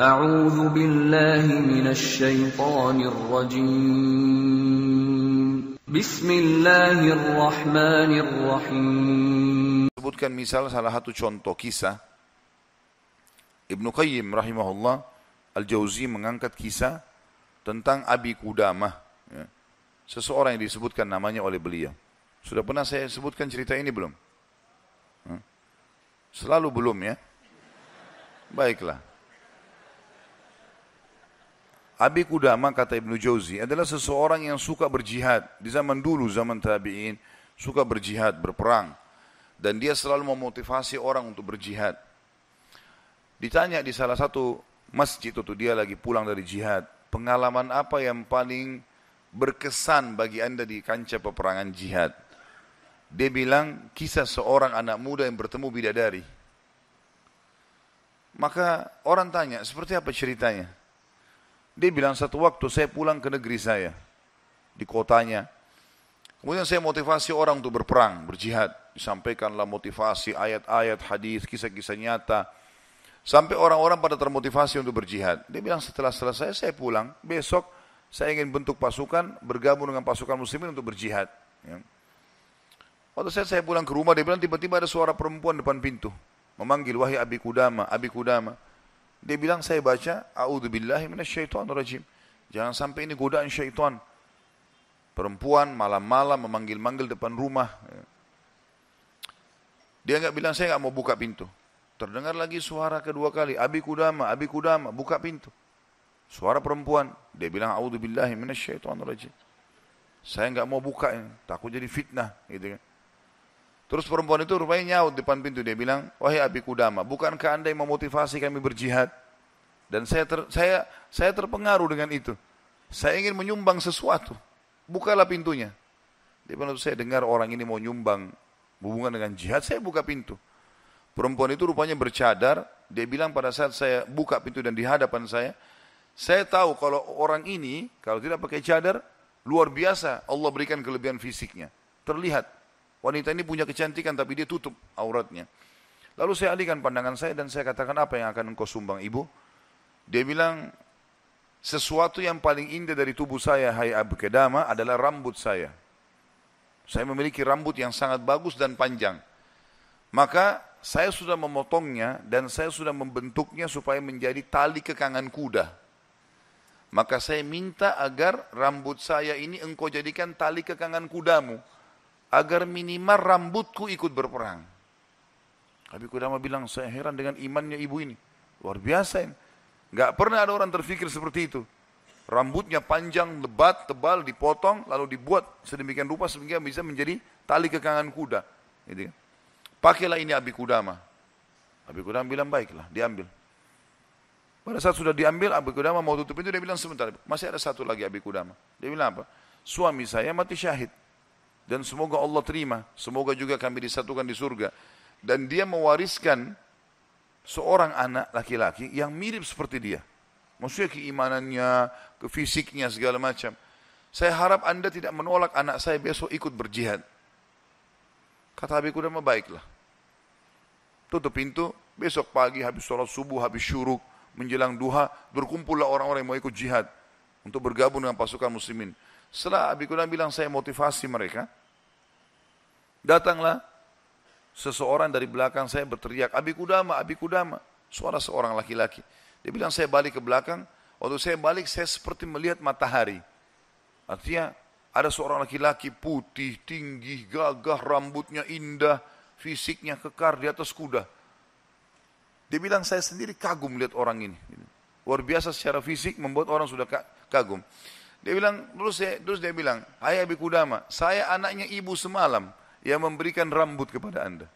A'udzu billahi minasyaitonir rajim. Bismillahirrahmanirrahim. Sebutkan misal salah satu contoh kisah Ibn Qayyim rahimahullah Al-Jauzi mengangkat kisah tentang Abi Kudamah. Ya. Seseorang yang disebutkan namanya oleh beliau. Sudah pernah saya sebutkan cerita ini belum? Hmm? Selalu belum ya? Baiklah. Abi Kudama kata Ibnu Jauzi adalah seseorang yang suka berjihad di zaman dulu zaman tabi'in suka berjihad berperang dan dia selalu memotivasi orang untuk berjihad. Ditanya di salah satu masjid itu dia lagi pulang dari jihad, pengalaman apa yang paling berkesan bagi Anda di kancah peperangan jihad? Dia bilang kisah seorang anak muda yang bertemu bidadari. Maka orang tanya, seperti apa ceritanya? Dia bilang satu waktu saya pulang ke negeri saya, di kotanya. Kemudian saya motivasi orang untuk berperang, berjihad. Disampaikanlah motivasi, ayat-ayat, hadis, kisah-kisah nyata. Sampai orang-orang pada termotivasi untuk berjihad. Dia bilang setelah selesai saya pulang, besok saya ingin bentuk pasukan, bergabung dengan pasukan muslimin untuk berjihad. Ya. Waktu saya, saya pulang ke rumah, dia bilang tiba-tiba ada suara perempuan depan pintu. Memanggil, wahai Abi Kudama, Abi Kudama. Dia bilang saya baca a'udzubillahi minasyaitonirrajim. Jangan sampai ini godaan syaitan. Perempuan malam-malam memanggil-manggil depan rumah. Dia nggak bilang saya nggak mau buka pintu. Terdengar lagi suara kedua kali, Abi Kudama, Abi Kudama, buka pintu. Suara perempuan, dia bilang a'udzubillahi minasyaitonirrajim. Saya nggak mau buka ini, takut jadi fitnah gitu kan. Terus perempuan itu rupanya nyaut depan pintu. Dia bilang, wahai Abi Kudama, bukankah anda yang memotivasi kami berjihad? Dan saya, ter, saya, saya terpengaruh dengan itu. Saya ingin menyumbang sesuatu. Bukalah pintunya. Dia bilang, saya dengar orang ini mau nyumbang hubungan dengan jihad, saya buka pintu. Perempuan itu rupanya bercadar. Dia bilang pada saat saya buka pintu dan di hadapan saya, saya tahu kalau orang ini, kalau tidak pakai cadar, luar biasa Allah berikan kelebihan fisiknya. Terlihat Wanita ini punya kecantikan tapi dia tutup auratnya. Lalu saya alihkan pandangan saya dan saya katakan apa yang akan engkau sumbang ibu? Dia bilang sesuatu yang paling indah dari tubuh saya hai Abu Kedama adalah rambut saya. Saya memiliki rambut yang sangat bagus dan panjang. Maka saya sudah memotongnya dan saya sudah membentuknya supaya menjadi tali kekangan kuda. Maka saya minta agar rambut saya ini engkau jadikan tali kekangan kudamu agar minimal rambutku ikut berperang. Abi Kudama bilang, saya heran dengan imannya ibu ini. Luar biasa ini. Gak pernah ada orang terfikir seperti itu. Rambutnya panjang, lebat, tebal, dipotong, lalu dibuat sedemikian rupa sehingga bisa menjadi tali kekangan kuda. Gitu. Kan? Pakailah ini Abi Kudama. Abi Kudama bilang, baiklah, diambil. Pada saat sudah diambil, Abi Kudama mau tutup itu, dia bilang, sebentar, masih ada satu lagi Abi Kudama. Dia bilang apa? Suami saya mati syahid dan semoga Allah terima, semoga juga kami disatukan di surga. Dan dia mewariskan seorang anak laki-laki yang mirip seperti dia. Maksudnya keimanannya, ke fisiknya segala macam. Saya harap Anda tidak menolak anak saya besok ikut berjihad. Kata Habib Kudama, baiklah. Tutup pintu, besok pagi habis sholat subuh, habis syuruk, menjelang duha, berkumpullah orang-orang yang mau ikut jihad. Untuk bergabung dengan pasukan muslimin. Setelah Abi Kudama bilang, saya motivasi mereka Datanglah seseorang dari belakang saya berteriak, Abi Kudama, Abi Kudama. Suara seorang laki-laki. Dia bilang, saya balik ke belakang. Waktu saya balik, saya seperti melihat matahari. Artinya, ada seorang laki-laki putih, tinggi, gagah, rambutnya indah, fisiknya kekar di atas kuda. Dia bilang, saya sendiri kagum lihat orang ini. Luar biasa secara fisik membuat orang sudah kagum. Dia bilang, terus, saya, terus dia bilang, Hai Abi Kudama, saya anaknya ibu semalam yang memberikan rambut kepada anda.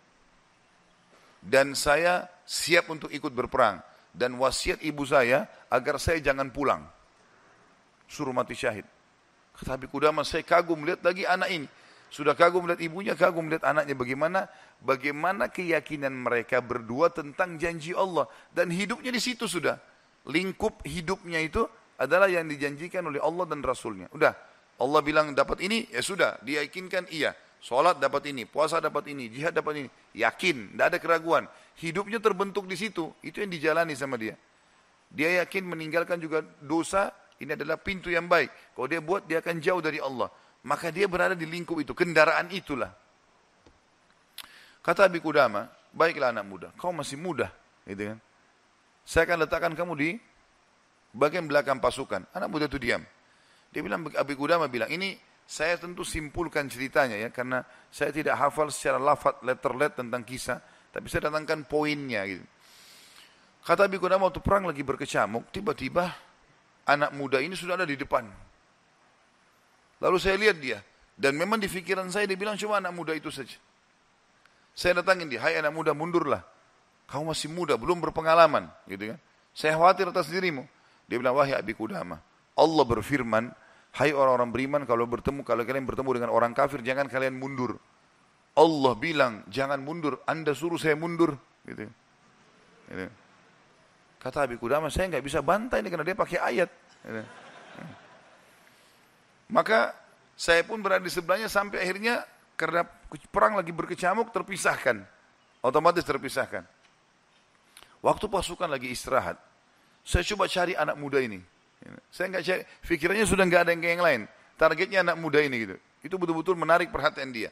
Dan saya siap untuk ikut berperang. Dan wasiat ibu saya agar saya jangan pulang. Suruh mati syahid. Tetapi Kudama, saya kagum melihat lagi anak ini. Sudah kagum melihat ibunya, kagum melihat anaknya. Bagaimana bagaimana keyakinan mereka berdua tentang janji Allah. Dan hidupnya di situ sudah. Lingkup hidupnya itu adalah yang dijanjikan oleh Allah dan Rasulnya. Udah, Allah bilang dapat ini, ya sudah, diyakinkan iya. Sholat dapat ini, puasa dapat ini, jihad dapat ini. Yakin, tidak ada keraguan. Hidupnya terbentuk di situ. Itu yang dijalani sama dia. Dia yakin meninggalkan juga dosa, ini adalah pintu yang baik. Kalau dia buat, dia akan jauh dari Allah. Maka dia berada di lingkup itu, kendaraan itulah. Kata Abi Kudama, baiklah anak muda, kau masih muda. Gitu kan? Saya akan letakkan kamu di bagian belakang pasukan. Anak muda itu diam. Dia bilang, Abi Kudama bilang, ini saya tentu simpulkan ceritanya ya karena saya tidak hafal secara lafaz letter letter tentang kisah, tapi saya datangkan poinnya gitu. Kata Abi waktu perang lagi berkecamuk, tiba-tiba anak muda ini sudah ada di depan. Lalu saya lihat dia, dan memang di pikiran saya dia bilang cuma anak muda itu saja. Saya datangin dia, hai anak muda mundurlah. Kamu masih muda, belum berpengalaman. gitu kan. Saya khawatir atas dirimu. Dia bilang, wahai Abi Kudama, Allah berfirman, Hai orang-orang beriman kalau bertemu kalau kalian bertemu dengan orang kafir jangan kalian mundur. Allah bilang jangan mundur, Anda suruh saya mundur gitu. Ya. gitu. Ya. Kata Abi Kudama saya nggak bisa bantai ini karena dia pakai ayat. Gitu. Ya. Maka saya pun berada di sebelahnya sampai akhirnya karena perang lagi berkecamuk terpisahkan. Otomatis terpisahkan. Waktu pasukan lagi istirahat, saya coba cari anak muda ini. Saya nggak cari, pikirannya sudah nggak ada yang kayak yang lain. Targetnya anak muda ini gitu. Itu betul-betul menarik perhatian dia.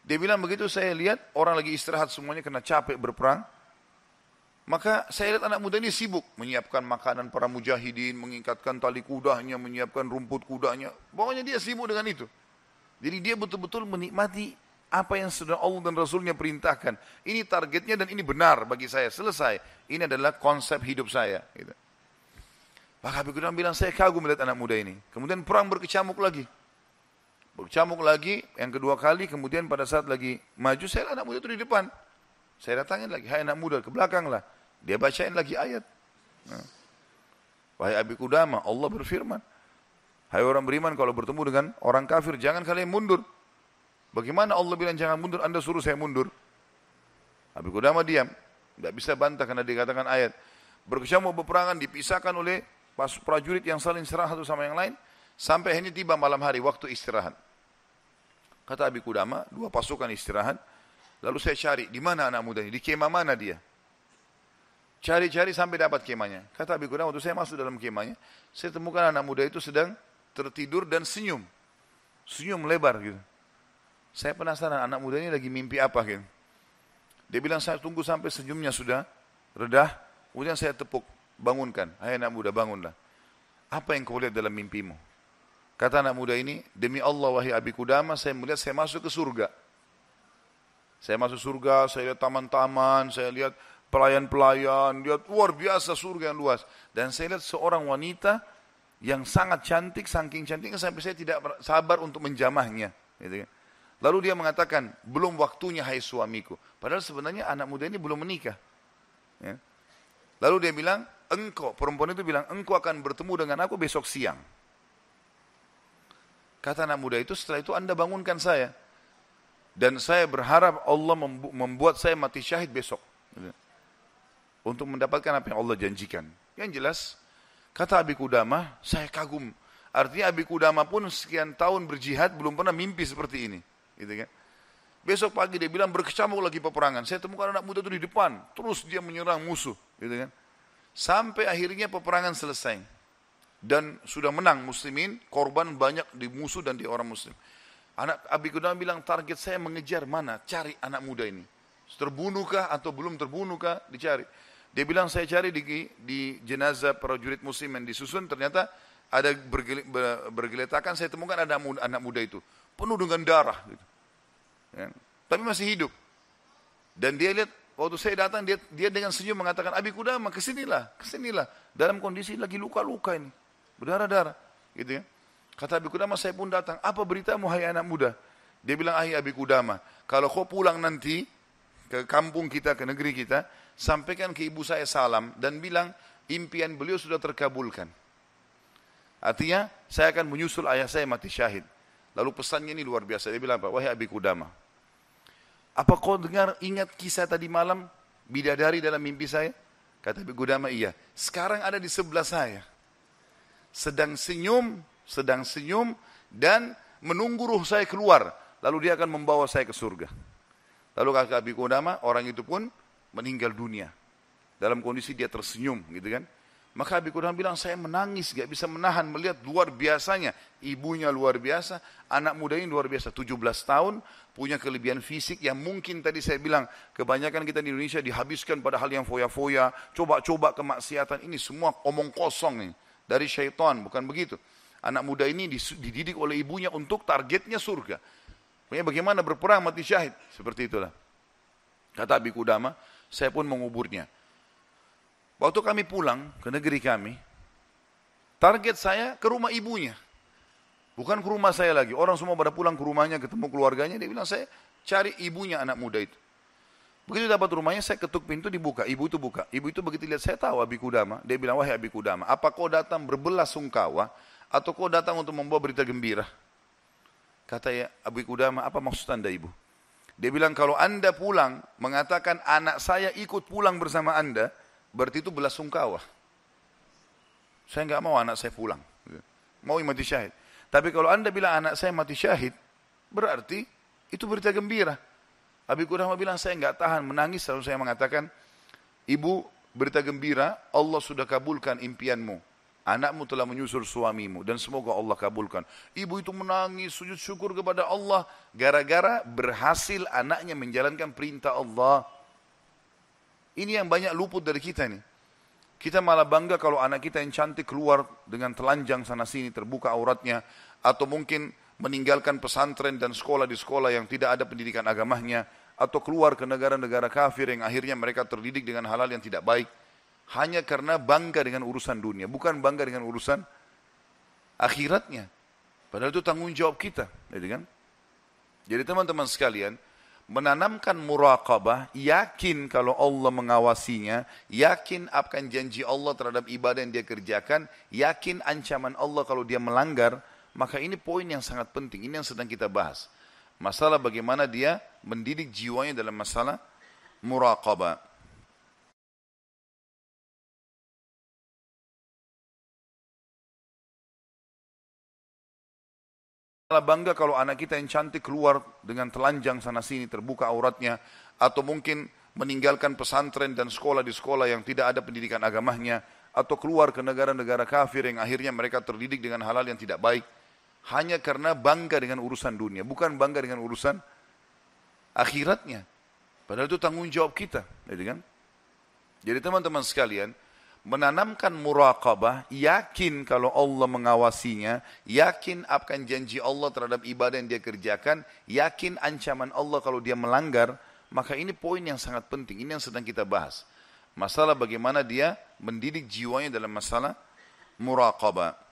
Dia bilang begitu saya lihat orang lagi istirahat semuanya kena capek berperang. Maka saya lihat anak muda ini sibuk menyiapkan makanan para mujahidin, mengikatkan tali kudanya, menyiapkan rumput kudanya. Pokoknya dia sibuk dengan itu. Jadi dia betul-betul menikmati apa yang sudah Allah dan Rasulnya perintahkan. Ini targetnya dan ini benar bagi saya. Selesai. Ini adalah konsep hidup saya. Gitu. Pak Habib Gunawan bilang, saya kagum melihat anak muda ini. Kemudian perang berkecamuk lagi. Berkecamuk lagi, yang kedua kali, kemudian pada saat lagi maju, saya anak muda itu di depan. Saya datangin lagi, hai anak muda, ke belakang lah. Dia bacain lagi ayat. Nah. Wahai Abi Kudama, Allah berfirman. Hai orang beriman, kalau bertemu dengan orang kafir, jangan kalian mundur. Bagaimana Allah bilang jangan mundur, anda suruh saya mundur. Abi Kudama diam. Tidak bisa bantah karena dikatakan ayat. Berkecamuk berperangan dipisahkan oleh Pas prajurit yang saling serang satu sama yang lain. Sampai ini tiba malam hari, waktu istirahat. Kata Abi Kudama, dua pasukan istirahat. Lalu saya cari, di mana anak muda ini? Di kemah mana dia? Cari-cari sampai dapat kemahnya. Kata Abi Kudama, waktu saya masuk dalam kemahnya, saya temukan anak muda itu sedang tertidur dan senyum. Senyum lebar gitu. Saya penasaran anak muda ini lagi mimpi apa gitu. Dia bilang saya tunggu sampai senyumnya sudah redah, kemudian saya tepuk bangunkan. Hai anak muda, bangunlah. Apa yang kau lihat dalam mimpimu? Kata anak muda ini, demi Allah wahai Abi Kudama, saya melihat saya masuk ke surga. Saya masuk surga, saya lihat taman-taman, saya lihat pelayan-pelayan, lihat luar biasa surga yang luas. Dan saya lihat seorang wanita yang sangat cantik, saking cantiknya sampai saya tidak sabar untuk menjamahnya. Gitu kan. Lalu dia mengatakan, belum waktunya hai suamiku. Padahal sebenarnya anak muda ini belum menikah. Ya. Lalu dia bilang, engkau, perempuan itu bilang, engkau akan bertemu dengan aku besok siang. Kata anak muda itu, setelah itu anda bangunkan saya. Dan saya berharap Allah membuat saya mati syahid besok. Untuk mendapatkan apa yang Allah janjikan. Yang jelas, kata Abi Kudama, saya kagum. Artinya Abi Kudama pun sekian tahun berjihad belum pernah mimpi seperti ini. Gitu kan? Besok pagi dia bilang berkecamuk lagi peperangan. Saya temukan anak muda itu di depan. Terus dia menyerang musuh. Gitu kan? Sampai akhirnya peperangan selesai. Dan sudah menang muslimin, korban banyak di musuh dan di orang muslim. Anak Abi Qudam bilang target saya mengejar mana? Cari anak muda ini. Terbunuhkah atau belum terbunuhkah? Dicari. Dia bilang saya cari di, di jenazah prajurit muslim yang disusun ternyata ada bergeletakan saya temukan ada anak muda itu penuh dengan darah gitu. ya. tapi masih hidup dan dia lihat Waktu saya datang dia, dia dengan senyum mengatakan Abi Kudama kesinilah, kesinilah. Dalam kondisi lagi luka-luka ini, berdarah-darah, gitu ya. Kata Abi Kudama saya pun datang. Apa beritamu hai anak muda? Dia bilang ahi Abi Kudama, kalau kau pulang nanti ke kampung kita, ke negeri kita, sampaikan ke ibu saya salam dan bilang impian beliau sudah terkabulkan. Artinya saya akan menyusul ayah saya mati syahid. Lalu pesannya ini luar biasa. Dia bilang apa? Wahai Abi Kudama, apa kau dengar ingat kisah tadi malam bidadari dalam mimpi saya? Kata Abu Gudama, iya. Sekarang ada di sebelah saya. Sedang senyum, sedang senyum dan menunggu ruh saya keluar. Lalu dia akan membawa saya ke surga. Lalu kakak Abi Gudama, orang itu pun meninggal dunia. Dalam kondisi dia tersenyum gitu kan. Maka Abi Kurhan bilang, saya menangis, gak bisa menahan melihat luar biasanya. Ibunya luar biasa, anak muda ini luar biasa. 17 tahun, punya kelebihan fisik yang mungkin tadi saya bilang, kebanyakan kita di Indonesia dihabiskan pada hal yang foya-foya, coba-coba kemaksiatan. Ini semua omong kosong nih, dari syaitan, bukan begitu. Anak muda ini dididik oleh ibunya untuk targetnya surga. Punya bagaimana berperang mati syahid, seperti itulah. Kata Abi Kudama, saya pun menguburnya. Waktu kami pulang ke negeri kami, target saya ke rumah ibunya. Bukan ke rumah saya lagi. Orang semua pada pulang ke rumahnya, ketemu keluarganya. Dia bilang, saya cari ibunya anak muda itu. Begitu dapat rumahnya, saya ketuk pintu dibuka. Ibu itu buka. Ibu itu begitu lihat saya tahu Abi Kudama. Dia bilang, wahai Abi Kudama, apa kau datang berbelas sungkawa atau kau datang untuk membawa berita gembira? Kata ya Abi Kudama, apa maksud anda ibu? Dia bilang, kalau anda pulang mengatakan anak saya ikut pulang bersama anda, Berarti itu belas sungkawa. Saya nggak mau anak saya pulang. Mau mati syahid. Tapi kalau anda bilang anak saya mati syahid, berarti itu berita gembira. Abi Kurama bilang saya nggak tahan menangis lalu saya mengatakan, ibu berita gembira Allah sudah kabulkan impianmu. Anakmu telah menyusul suamimu dan semoga Allah kabulkan. Ibu itu menangis sujud syukur kepada Allah gara-gara berhasil anaknya menjalankan perintah Allah. Ini yang banyak luput dari kita nih. Kita malah bangga kalau anak kita yang cantik keluar dengan telanjang sana sini terbuka auratnya atau mungkin meninggalkan pesantren dan sekolah di sekolah yang tidak ada pendidikan agamanya atau keluar ke negara-negara kafir yang akhirnya mereka terdidik dengan halal yang tidak baik hanya karena bangga dengan urusan dunia bukan bangga dengan urusan akhiratnya padahal itu tanggung jawab kita gitu kan jadi teman-teman sekalian menanamkan muraqabah, yakin kalau Allah mengawasinya, yakin akan janji Allah terhadap ibadah yang dia kerjakan, yakin ancaman Allah kalau dia melanggar, maka ini poin yang sangat penting, ini yang sedang kita bahas. Masalah bagaimana dia mendidik jiwanya dalam masalah muraqabah. Kita bangga kalau anak kita yang cantik keluar dengan telanjang sana sini terbuka auratnya atau mungkin meninggalkan pesantren dan sekolah di sekolah yang tidak ada pendidikan agamanya atau keluar ke negara-negara kafir yang akhirnya mereka terdidik dengan halal yang tidak baik hanya karena bangga dengan urusan dunia bukan bangga dengan urusan akhiratnya padahal itu tanggung jawab kita gitu kan? jadi teman-teman sekalian menanamkan muraqabah, yakin kalau Allah mengawasinya, yakin akan janji Allah terhadap ibadah yang dia kerjakan, yakin ancaman Allah kalau dia melanggar, maka ini poin yang sangat penting, ini yang sedang kita bahas. Masalah bagaimana dia mendidik jiwanya dalam masalah muraqabah.